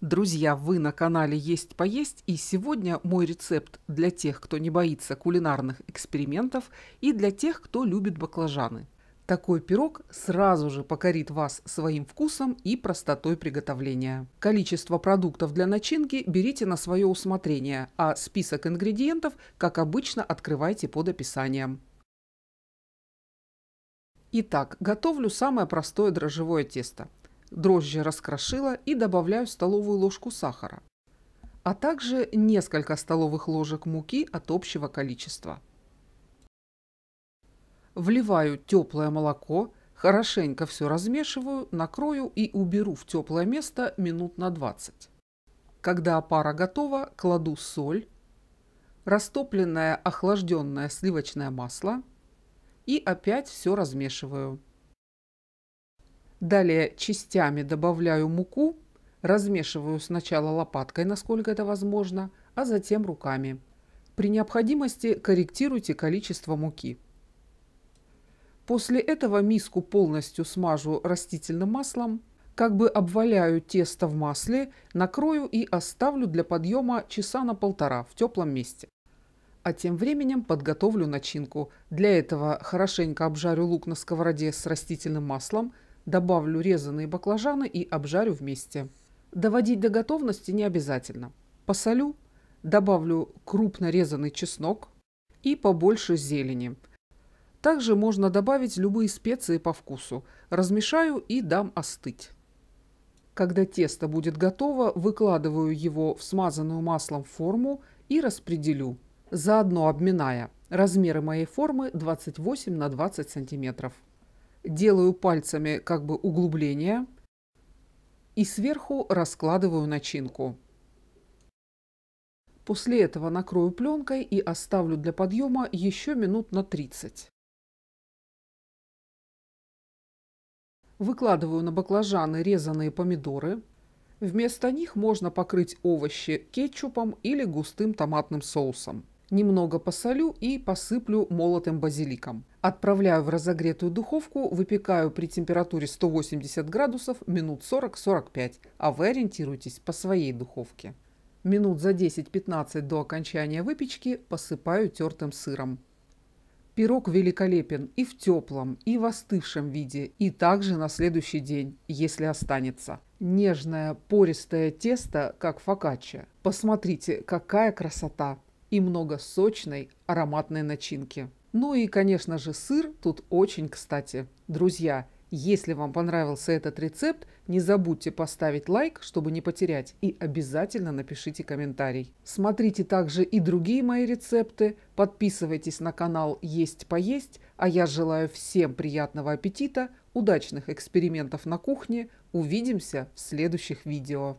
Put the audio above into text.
Друзья, вы на канале «Есть поесть» и сегодня мой рецепт для тех, кто не боится кулинарных экспериментов и для тех, кто любит баклажаны. Такой пирог сразу же покорит вас своим вкусом и простотой приготовления. Количество продуктов для начинки берите на свое усмотрение, а список ингредиентов, как обычно, открывайте под описанием. Итак, готовлю самое простое дрожжевое тесто дрожжи раскрошила и добавляю столовую ложку сахара, а также несколько столовых ложек муки от общего количества. Вливаю теплое молоко, хорошенько все размешиваю, накрою и уберу в теплое место минут на 20. Когда опара готова, кладу соль, растопленное охлажденное сливочное масло и опять все размешиваю. Далее частями добавляю муку, размешиваю сначала лопаткой, насколько это возможно, а затем руками. При необходимости корректируйте количество муки. После этого миску полностью смажу растительным маслом, как бы обваляю тесто в масле, накрою и оставлю для подъема часа на полтора в теплом месте. А тем временем подготовлю начинку. Для этого хорошенько обжарю лук на сковороде с растительным маслом – Добавлю резанные баклажаны и обжарю вместе. Доводить до готовности не обязательно. Посолю, добавлю крупно резанный чеснок и побольше зелени. Также можно добавить любые специи по вкусу. Размешаю и дам остыть. Когда тесто будет готово, выкладываю его в смазанную маслом форму и распределю, заодно обминая. Размеры моей формы 28 на 20 сантиметров делаю пальцами как бы углубление и сверху раскладываю начинку. После этого накрою пленкой и оставлю для подъема еще минут на 30. Выкладываю на баклажаны резанные помидоры. Вместо них можно покрыть овощи кетчупом или густым томатным соусом немного посолю и посыплю молотым базиликом. Отправляю в разогретую духовку, выпекаю при температуре 180 градусов минут 40-45, а вы ориентируйтесь по своей духовке. Минут за 10-15 до окончания выпечки посыпаю тертым сыром. Пирог великолепен и в теплом, и в остывшем виде, и также на следующий день, если останется. Нежное, пористое тесто, как фокаччо. Посмотрите, какая красота! и много сочной ароматной начинки. Ну и, конечно же, сыр тут очень кстати. Друзья, если вам понравился этот рецепт, не забудьте поставить лайк, чтобы не потерять, и обязательно напишите комментарий. Смотрите также и другие мои рецепты, подписывайтесь на канал «Есть поесть», а я желаю всем приятного аппетита, удачных экспериментов на кухне, увидимся в следующих видео.